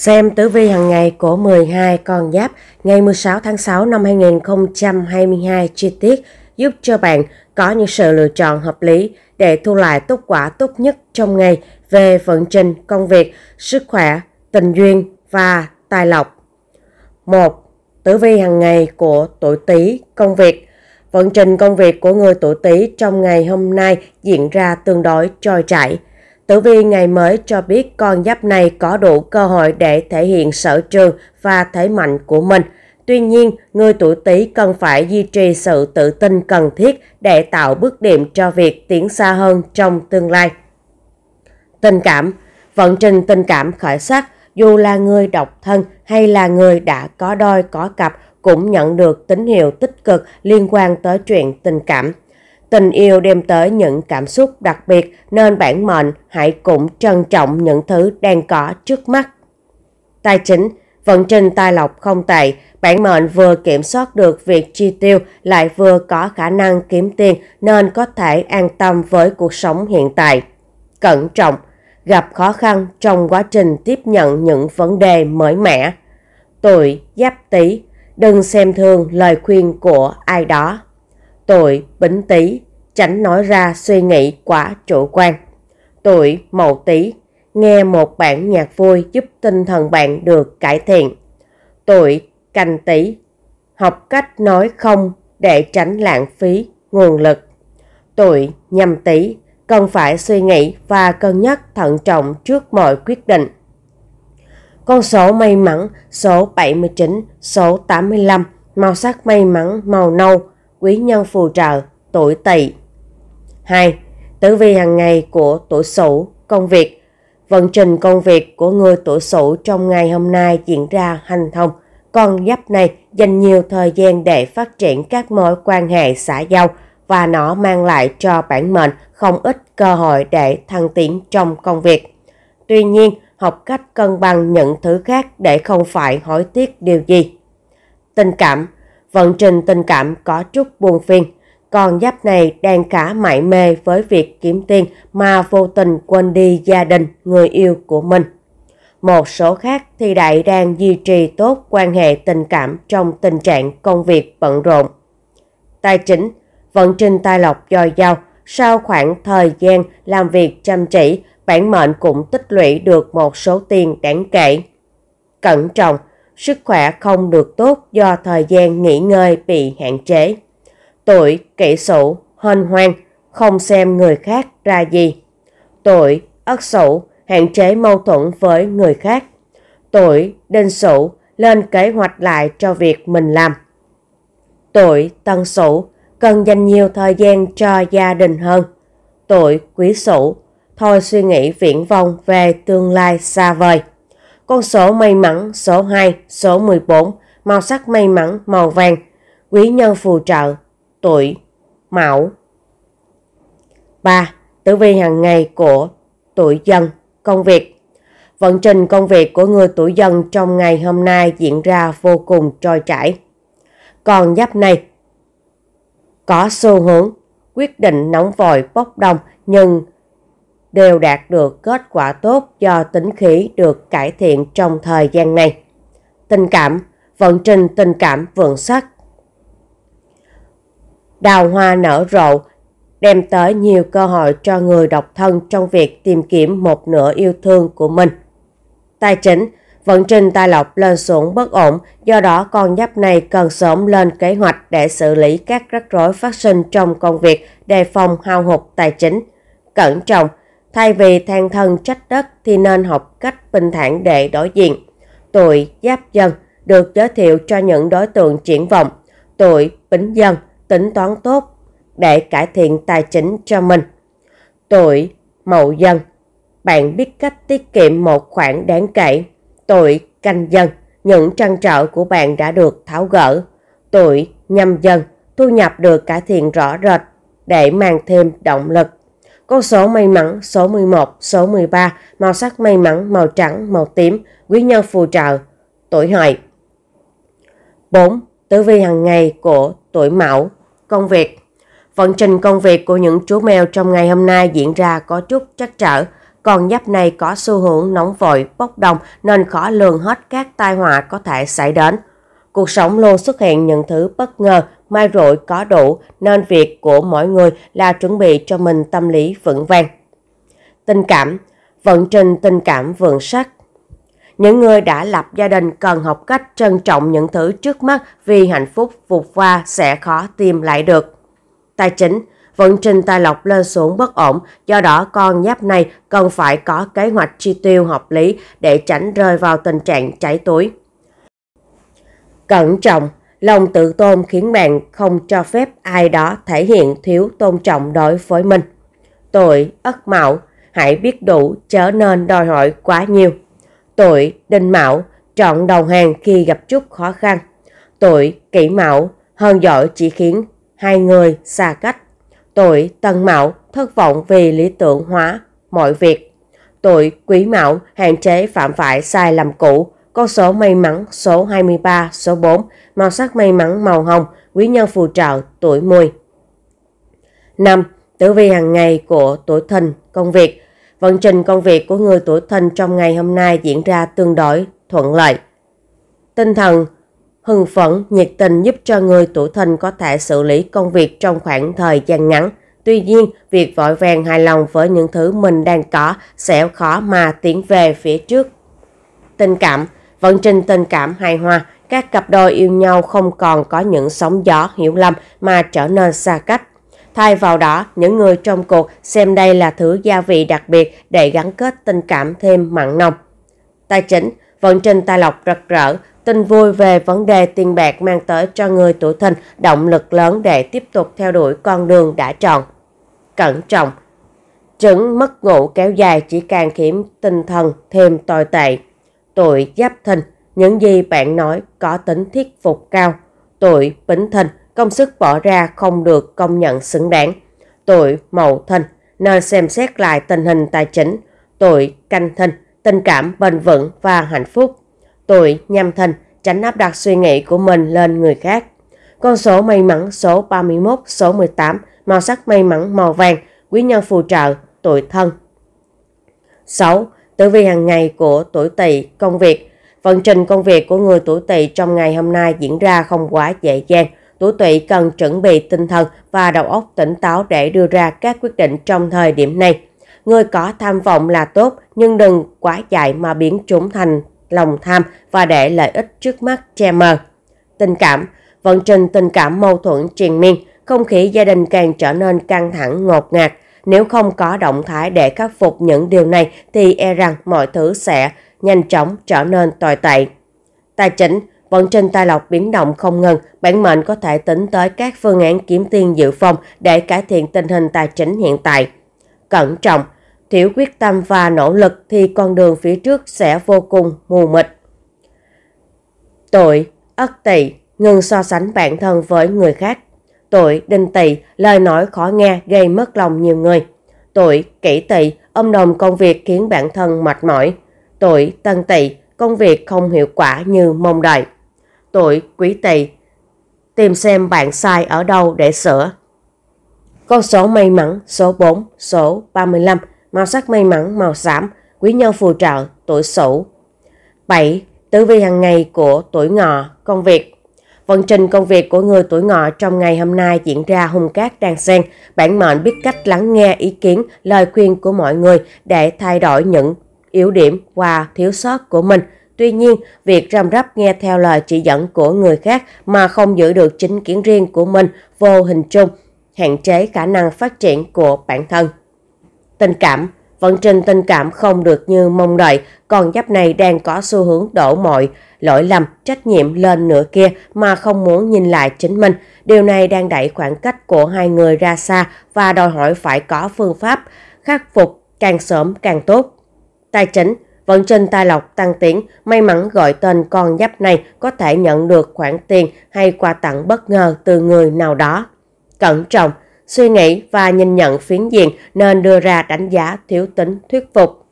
Xem tử vi hàng ngày của 12 con giáp ngày 16 tháng 6 năm 2022 chi tiết giúp cho bạn có những sự lựa chọn hợp lý để thu lại tốt quả tốt nhất trong ngày về vận trình, công việc, sức khỏe, tình duyên và tài lộc. 1. Tử vi hàng ngày của tuổi Tý, công việc. Vận trình công việc của người tuổi Tý trong ngày hôm nay diễn ra tương đối trôi chảy Tử Vi ngày mới cho biết con giáp này có đủ cơ hội để thể hiện sở trường và thế mạnh của mình. Tuy nhiên, người tuổi Tý cần phải duy trì sự tự tin cần thiết để tạo bước điểm cho việc tiến xa hơn trong tương lai. Tình cảm Vận trình tình cảm khởi sắc, dù là người độc thân hay là người đã có đôi có cặp cũng nhận được tín hiệu tích cực liên quan tới chuyện tình cảm. Tình yêu đem tới những cảm xúc đặc biệt nên bản mệnh hãy cũng trân trọng những thứ đang có trước mắt. Tài chính, vận trình tài lộc không tệ, bản mệnh vừa kiểm soát được việc chi tiêu lại vừa có khả năng kiếm tiền nên có thể an tâm với cuộc sống hiện tại. Cẩn trọng, gặp khó khăn trong quá trình tiếp nhận những vấn đề mới mẻ. Tuổi Giáp Tý, đừng xem thường lời khuyên của ai đó. Tôi bính tý, tránh nói ra suy nghĩ quá chủ quan. Tuổi mậu tý, nghe một bản nhạc vui giúp tinh thần bạn được cải thiện. Tuổi canh tý, học cách nói không để tránh lãng phí nguồn lực. Tuổi nhâm tý, cần phải suy nghĩ và cân nhắc thận trọng trước mọi quyết định. Con số may mắn số 79, số 85, màu sắc may mắn màu nâu, quý nhân phù trợ, tuổi tỵ. 2. Tử vi hàng ngày của tuổi Sửu, công việc. Vận trình công việc của người tuổi Sửu trong ngày hôm nay diễn ra hành thông. Con giáp này dành nhiều thời gian để phát triển các mối quan hệ xã giao và nó mang lại cho bản mệnh không ít cơ hội để thăng tiến trong công việc. Tuy nhiên, học cách cân bằng những thứ khác để không phải hối tiếc điều gì. Tình cảm vận trình tình cảm có chút buồn phiền. còn giáp này đang cả mải mê với việc kiếm tiền mà vô tình quên đi gia đình, người yêu của mình. Một số khác thì đại đang duy trì tốt quan hệ tình cảm trong tình trạng công việc bận rộn. Tài chính, vận trình tài lộc dồi dào, sau khoảng thời gian làm việc chăm chỉ, bản mệnh cũng tích lũy được một số tiền đáng kể. Cẩn trọng, sức khỏe không được tốt do thời gian nghỉ ngơi bị hạn chế. Tuổi kỵ sửu, hân hoang, không xem người khác ra gì. Tuổi ất sửu, hạn chế mâu thuẫn với người khác. Tuổi đinh sửu, lên kế hoạch lại cho việc mình làm. Tuổi tân sửu, cần dành nhiều thời gian cho gia đình hơn. Tuổi quý sửu, thôi suy nghĩ viễn vông về tương lai xa vời. Con số may mắn số 2, số 14, màu sắc may mắn màu vàng, quý nhân phù trợ, tuổi, mão. 3. Tử vi hàng ngày của tuổi dần, công việc. Vận trình công việc của người tuổi dần trong ngày hôm nay diễn ra vô cùng trôi chảy. Còn giáp này có xu hướng quyết định nóng vội bốc đồng nhưng đều đạt được kết quả tốt do tính khí được cải thiện trong thời gian này. Tình cảm, vận trình tình cảm vượng sắc. Đào hoa nở rộ, đem tới nhiều cơ hội cho người độc thân trong việc tìm kiếm một nửa yêu thương của mình. Tài chính, vận trình tài lộc lên xuống bất ổn, do đó con giáp này cần sớm lên kế hoạch để xử lý các rắc rối phát sinh trong công việc, đề phòng hao hụt tài chính. Cẩn trọng, Thay vì than thân trách đất thì nên học cách bình thản để đối diện. Tuổi giáp dân được giới thiệu cho những đối tượng triển vọng. Tuổi bính dân tính toán tốt để cải thiện tài chính cho mình. Tuổi mậu dân bạn biết cách tiết kiệm một khoản đáng kể. Tuổi canh dân những trăn trở của bạn đã được tháo gỡ. Tuổi nhâm dân thu nhập được cải thiện rõ rệt để mang thêm động lực. Con số may mắn số 11, số 13, màu sắc may mắn, màu trắng, màu tím, quý nhân phù trợ, tuổi hợi. 4. Tử vi hàng ngày của tuổi mão, công việc. Vận trình công việc của những chú mèo trong ngày hôm nay diễn ra có chút trắc trở. còn giáp này có xu hướng nóng vội, bốc đồng nên khó lường hết các tai họa có thể xảy đến. Cuộc sống luôn xuất hiện những thứ bất ngờ mai rội có đủ nên việc của mỗi người là chuẩn bị cho mình tâm lý vững vàng. Tình cảm, vận trình tình cảm vượng sắc. Những người đã lập gia đình cần học cách trân trọng những thứ trước mắt vì hạnh phúc vụt qua sẽ khó tìm lại được. Tài chính, vận trình tài lộc lên xuống bất ổn, do đó con giáp này cần phải có kế hoạch chi tiêu hợp lý để tránh rơi vào tình trạng cháy túi. Cẩn trọng, Lòng tự tôn khiến bạn không cho phép ai đó thể hiện thiếu tôn trọng đối với mình. Tội Ất mạo hãy biết đủ trở nên đòi hỏi quá nhiều. Tội Đinh mạo chọn đầu hàng khi gặp chút khó khăn. Tội Kỷ mạo hơn giỏi chỉ khiến hai người xa cách. Tội Tân mạo thất vọng vì lý tưởng hóa mọi việc. Tội Quý mạo hạn chế phạm phải sai lầm cũ con số may mắn số 23, số 4, màu sắc may mắn màu hồng, quý nhân phù trợ, tuổi mùi. 5. Tử vi hàng ngày của tuổi thìn, công việc. Vận trình công việc của người tuổi thìn trong ngày hôm nay diễn ra tương đối thuận lợi. Tinh thần hưng phấn, nhiệt tình giúp cho người tuổi thìn có thể xử lý công việc trong khoảng thời gian ngắn. Tuy nhiên, việc vội vàng hài lòng với những thứ mình đang có sẽ khó mà tiến về phía trước. Tình cảm vận trình tình cảm hài hòa, các cặp đôi yêu nhau không còn có những sóng gió hiểu lầm mà trở nên xa cách. Thay vào đó, những người trong cuộc xem đây là thứ gia vị đặc biệt để gắn kết tình cảm thêm mặn nồng. Tài chính, vận trình tài lộc rực rỡ, tin vui về vấn đề tiền bạc mang tới cho người tuổi thìn động lực lớn để tiếp tục theo đuổi con đường đã chọn. Cẩn trọng, chứng mất ngủ kéo dài chỉ càng khiến tinh thần thêm tồi tệ tội giáp thìn, những gì bạn nói có tính thuyết phục cao. Tội bính thìn, công sức bỏ ra không được công nhận xứng đáng. Tội mậu thìn, nên xem xét lại tình hình tài chính. Tội canh thìn, tình cảm bền vững và hạnh phúc. Tội nhâm thìn, tránh áp đặt suy nghĩ của mình lên người khác. Con số may mắn số 31, số 18, màu sắc may mắn màu vàng, quý nhân phù trợ, tuổi thân. 6 tử vi hàng ngày của tuổi tỵ công việc vận trình công việc của người tuổi tỵ trong ngày hôm nay diễn ra không quá dễ dàng tuổi tỵ cần chuẩn bị tinh thần và đầu óc tỉnh táo để đưa ra các quyết định trong thời điểm này người có tham vọng là tốt nhưng đừng quá dại mà biến chúng thành lòng tham và để lợi ích trước mắt che mờ tình cảm vận trình tình cảm mâu thuẫn triền miên không khí gia đình càng trở nên căng thẳng ngột ngạt nếu không có động thái để khắc phục những điều này thì e rằng mọi thứ sẽ nhanh chóng trở nên tồi tệ. Tài chính vận trình tài lộc biến động không ngừng, bản mệnh có thể tính tới các phương án kiếm tiền dự phòng để cải thiện tình hình tài chính hiện tại. Cẩn trọng, thiếu quyết tâm và nỗ lực thì con đường phía trước sẽ vô cùng mù mịt. Tội ất tỵ, ngừng so sánh bản thân với người khác tội đinh tỵ, lời nói khó nghe gây mất lòng nhiều người. tội kỷ tỵ, âm đồng công việc khiến bản thân mệt mỏi. tội tân tỵ, công việc không hiệu quả như mong đợi. tội quý tỵ, tìm xem bạn sai ở đâu để sửa. Con số may mắn số 4, số 35, màu sắc may mắn màu xám, quý nhân phù trợ, tuổi sửu. 7. Tử vi hàng ngày của tuổi ngọ, công việc Vận trình công việc của người tuổi ngọ trong ngày hôm nay diễn ra hung cát đan xen. Bản mệnh biết cách lắng nghe ý kiến, lời khuyên của mọi người để thay đổi những yếu điểm và thiếu sót của mình. Tuy nhiên, việc răm rắp nghe theo lời chỉ dẫn của người khác mà không giữ được chính kiến riêng của mình vô hình chung hạn chế khả năng phát triển của bản thân. Tình cảm vận trình tình cảm không được như mong đợi, con giáp này đang có xu hướng đổ mọi, lỗi lầm, trách nhiệm lên nửa kia mà không muốn nhìn lại chính mình. Điều này đang đẩy khoảng cách của hai người ra xa và đòi hỏi phải có phương pháp khắc phục càng sớm càng tốt. Tài chính Vận trình tài lộc tăng tiến, may mắn gọi tên con giáp này có thể nhận được khoản tiền hay quà tặng bất ngờ từ người nào đó. Cẩn trọng, suy nghĩ và nhìn nhận phiến diện nên đưa ra đánh giá thiếu tính thuyết phục.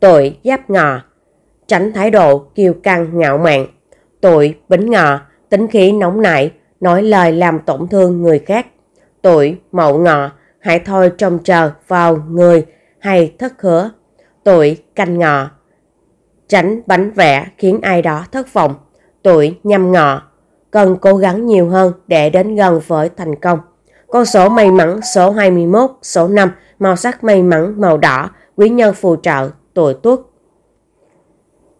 Tuổi giáp ngọ Tránh thái độ kiêu căng ngạo mạn. Tuổi bính ngọ Tính khí nóng nảy, nói lời làm tổn thương người khác. Tuổi mậu ngọ Hãy thôi trông chờ vào người hay thất hứa. Tuổi canh ngọ Tránh bánh vẽ khiến ai đó thất vọng. Tuổi nhâm ngọ Cần cố gắng nhiều hơn để đến gần với thành công. Con số may mắn số 21, số 5, màu sắc may mắn màu đỏ, quý nhân phù trợ, tuổi tuất.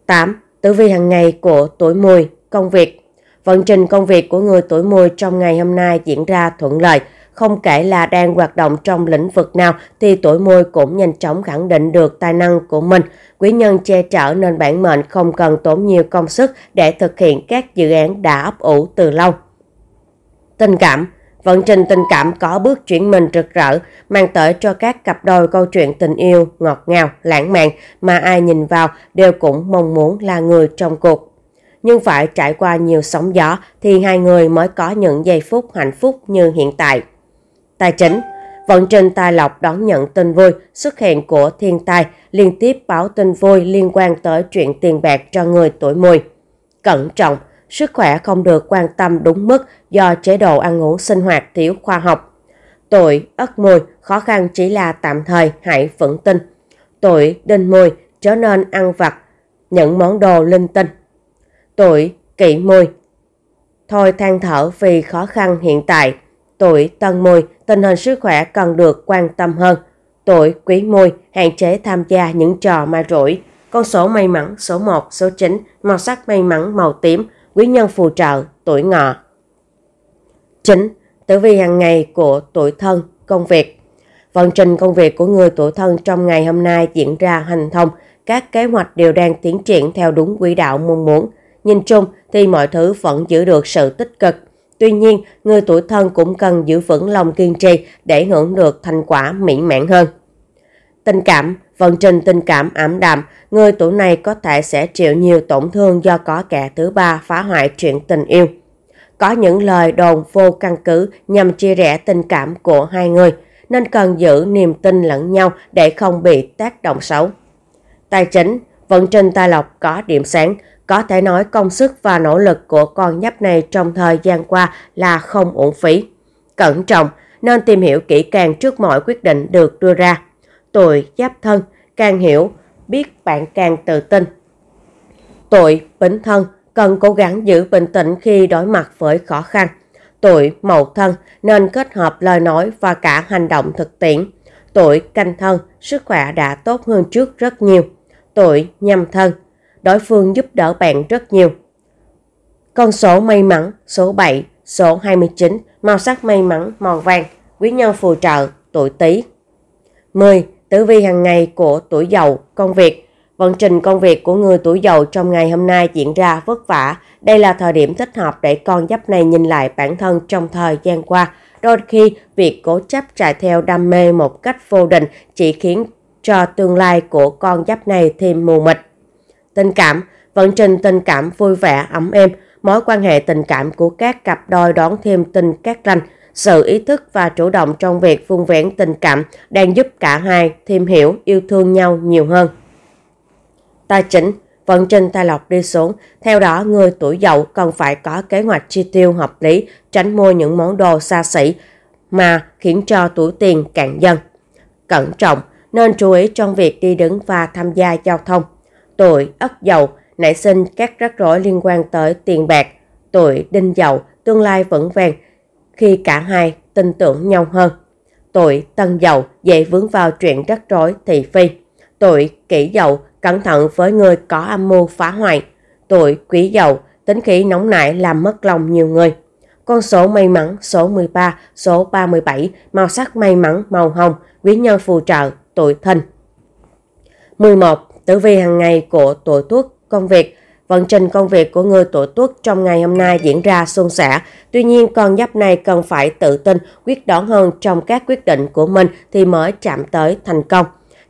8. Tử vi hàng ngày của tuổi mùi, công việc. Vận trình công việc của người tuổi mùi trong ngày hôm nay diễn ra thuận lợi. Không kể là đang hoạt động trong lĩnh vực nào thì tuổi mùi cũng nhanh chóng khẳng định được tài năng của mình. Quý nhân che chở nên bản mệnh không cần tốn nhiều công sức để thực hiện các dự án đã ấp ủ từ lâu. Tình cảm vận trình tình cảm có bước chuyển mình rực rỡ, mang tới cho các cặp đôi câu chuyện tình yêu ngọt ngào, lãng mạn mà ai nhìn vào đều cũng mong muốn là người trong cuộc nhưng phải trải qua nhiều sóng gió thì hai người mới có những giây phút hạnh phúc như hiện tại. Tài chính Vận trình tài lộc đón nhận tin vui, xuất hiện của thiên tai, liên tiếp báo tin vui liên quan tới chuyện tiền bạc cho người tuổi mùi. Cẩn trọng, Sức khỏe không được quan tâm đúng mức do chế độ ăn uống sinh hoạt thiếu khoa học. Tuổi Ất Mùi khó khăn chỉ là tạm thời hãy vững tin. Tuổi Đinh Mùi trở nên ăn vặt, những món đồ linh tinh. Tuổi Kỷ Mùi Thôi than thở vì khó khăn hiện tại. Tuổi Tân Mùi tình hình sức khỏe cần được quan tâm hơn. Tuổi Quý Mùi hạn chế tham gia những trò ma rủi. Con số may mắn số 1, số 9, màu sắc may mắn màu tím, quý nhân phù trợ, tuổi ngọ. 9. Tử vi hàng ngày của tuổi thân, công việc. Vận trình công việc của người tuổi thân trong ngày hôm nay diễn ra hành thông, các kế hoạch đều đang tiến triển theo đúng quỹ đạo mong muốn. Nhìn chung thì mọi thứ vẫn giữ được sự tích cực. Tuy nhiên, người tuổi thân cũng cần giữ vững lòng kiên trì để hưởng được thành quả mỹ mãn hơn. Tình cảm, vận trình tình cảm ảm đạm, người tuổi này có thể sẽ chịu nhiều tổn thương do có kẻ thứ ba phá hoại chuyện tình yêu. Có những lời đồn vô căn cứ nhằm chia rẽ tình cảm của hai người, nên cần giữ niềm tin lẫn nhau để không bị tác động xấu. Tài chính, vận trình tài lộc có điểm sáng, có thể nói công sức và nỗ lực của con nhấp này trong thời gian qua là không uổng phí. Cẩn trọng, nên tìm hiểu kỹ càng trước mọi quyết định được đưa ra tuổi giáp thân càng hiểu, biết bạn càng tự tin. Tuổi bính thân cần cố gắng giữ bình tĩnh khi đối mặt với khó khăn. Tuổi mậu thân nên kết hợp lời nói và cả hành động thực tiễn. Tuổi canh thân sức khỏe đã tốt hơn trước rất nhiều. Tuổi nhâm thân đối phương giúp đỡ bạn rất nhiều. Con số may mắn số 7, số 29, màu sắc may mắn màu vàng, quý nhân phù trợ, tuổi Tý. 10 tử vi hàng ngày của tuổi dậu, công việc. Vận trình công việc của người tuổi dậu trong ngày hôm nay diễn ra vất vả. Đây là thời điểm thích hợp để con giáp này nhìn lại bản thân trong thời gian qua. Đôi khi, việc cố chấp chạy theo đam mê một cách vô định chỉ khiến cho tương lai của con giáp này thêm mù mịt. Tình cảm, vận trình tình cảm vui vẻ, ấm êm, mối quan hệ tình cảm của các cặp đôi đón thêm tình cát lành, sự ý thức và chủ động trong việc vun vén tình cảm đang giúp cả hai thêm hiểu, yêu thương nhau nhiều hơn. Tài chính vận trình tài lộc đi xuống. Theo đó, người tuổi dậu cần phải có kế hoạch chi tiêu hợp lý, tránh mua những món đồ xa xỉ mà khiến cho tuổi tiền cạn dần. Cẩn trọng, nên chú ý trong việc đi đứng và tham gia giao thông. Tuổi ất dậu nảy sinh các rắc rối liên quan tới tiền bạc. Tuổi đinh dậu tương lai vững vàng khi cả hai tin tưởng nhau hơn. Tội tân dậu dễ vướng vào chuyện rắc rối thị phi. Tội kỷ dậu cẩn thận với người có âm mưu phá hoại. Tội quý dậu tính khí nóng nảy làm mất lòng nhiều người. Con số may mắn số 13, số 37, màu sắc may mắn màu hồng, quý nhân phù trợ, tuổi thìn. 11. Tử vi hàng ngày của tuổi tuất công việc Vận trình công việc của người tuổi tuất trong ngày hôm nay diễn ra suôn sẻ. Tuy nhiên, con giáp này cần phải tự tin, quyết đoán hơn trong các quyết định của mình thì mới chạm tới thành công.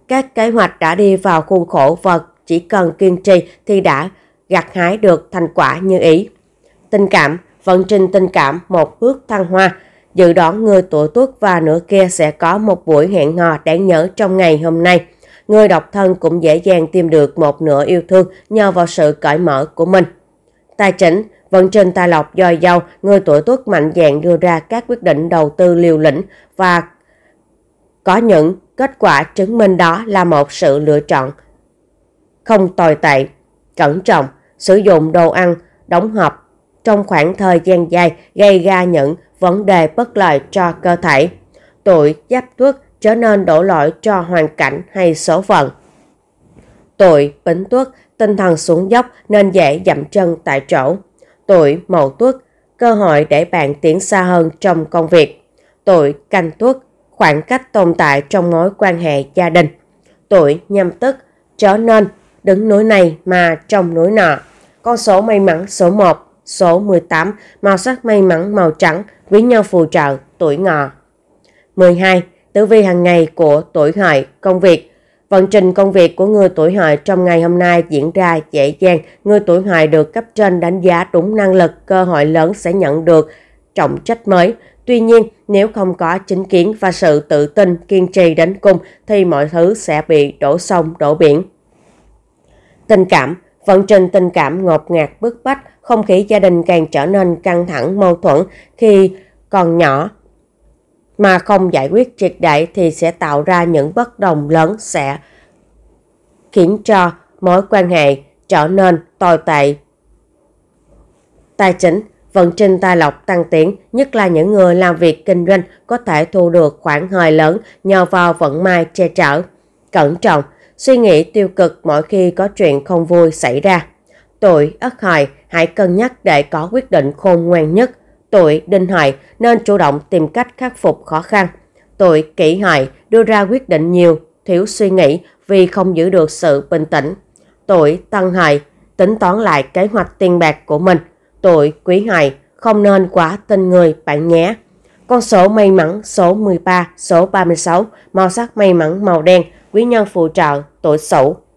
Các kế hoạch đã đi vào khuôn khổ và chỉ cần kiên trì thì đã gặt hái được thành quả như ý. Tình cảm, vận trình tình cảm một bước thăng hoa. Dự đoán người tuổi tuất và nửa kia sẽ có một buổi hẹn hò đáng nhớ trong ngày hôm nay người độc thân cũng dễ dàng tìm được một nửa yêu thương nhờ vào sự cởi mở của mình. Tài chính, vận trình tài lộc dồi dào, người tuổi tuất mạnh dạn đưa ra các quyết định đầu tư liều lĩnh và có những kết quả chứng minh đó là một sự lựa chọn không tồi tệ. Cẩn trọng, sử dụng đồ ăn, đóng hộp trong khoảng thời gian dài gây ra những vấn đề bất lợi cho cơ thể. Tuổi giáp tuất trở nên đổ lỗi cho hoàn cảnh hay số phận. Tuổi Bính Tuất tinh thần xuống dốc nên dễ dậm chân tại chỗ. Tuổi Mậu Tuất cơ hội để bạn tiến xa hơn trong công việc. Tuổi Canh Tuất khoảng cách tồn tại trong mối quan hệ gia đình. Tuổi Nhâm Tức trở nên đứng núi này mà trong núi nọ. Con số may mắn số 1, số 18, màu sắc may mắn màu trắng, ví nhau phù trợ, tuổi ngọ. 12 tử vi hàng ngày của tuổi hợi, công việc. Vận trình công việc của người tuổi hợi trong ngày hôm nay diễn ra dễ dàng. Người tuổi hợi được cấp trên đánh giá đúng năng lực, cơ hội lớn sẽ nhận được trọng trách mới. Tuy nhiên, nếu không có chính kiến và sự tự tin kiên trì đến cùng thì mọi thứ sẽ bị đổ sông, đổ biển. Tình cảm Vận trình tình cảm ngột ngạt bức bách, không khí gia đình càng trở nên căng thẳng mâu thuẫn khi còn nhỏ mà không giải quyết triệt để thì sẽ tạo ra những bất đồng lớn sẽ khiến cho mối quan hệ trở nên tồi tệ. Tài chính Vận trình tài lộc tăng tiến, nhất là những người làm việc kinh doanh có thể thu được khoản hời lớn nhờ vào vận may che chở. Cẩn trọng, suy nghĩ tiêu cực mỗi khi có chuyện không vui xảy ra. Tuổi Ất Hợi hãy cân nhắc để có quyết định khôn ngoan nhất, Tuổi đinh hợi nên chủ động tìm cách khắc phục khó khăn. Tuổi kỷ hợi đưa ra quyết định nhiều, thiếu suy nghĩ vì không giữ được sự bình tĩnh. Tuổi tân hợi tính toán lại kế hoạch tiền bạc của mình. Tuổi quý hợi không nên quá tin người bạn nhé. Con số may mắn số 13, số 36, màu sắc may mắn màu đen, quý nhân phù trợ, tuổi sửu.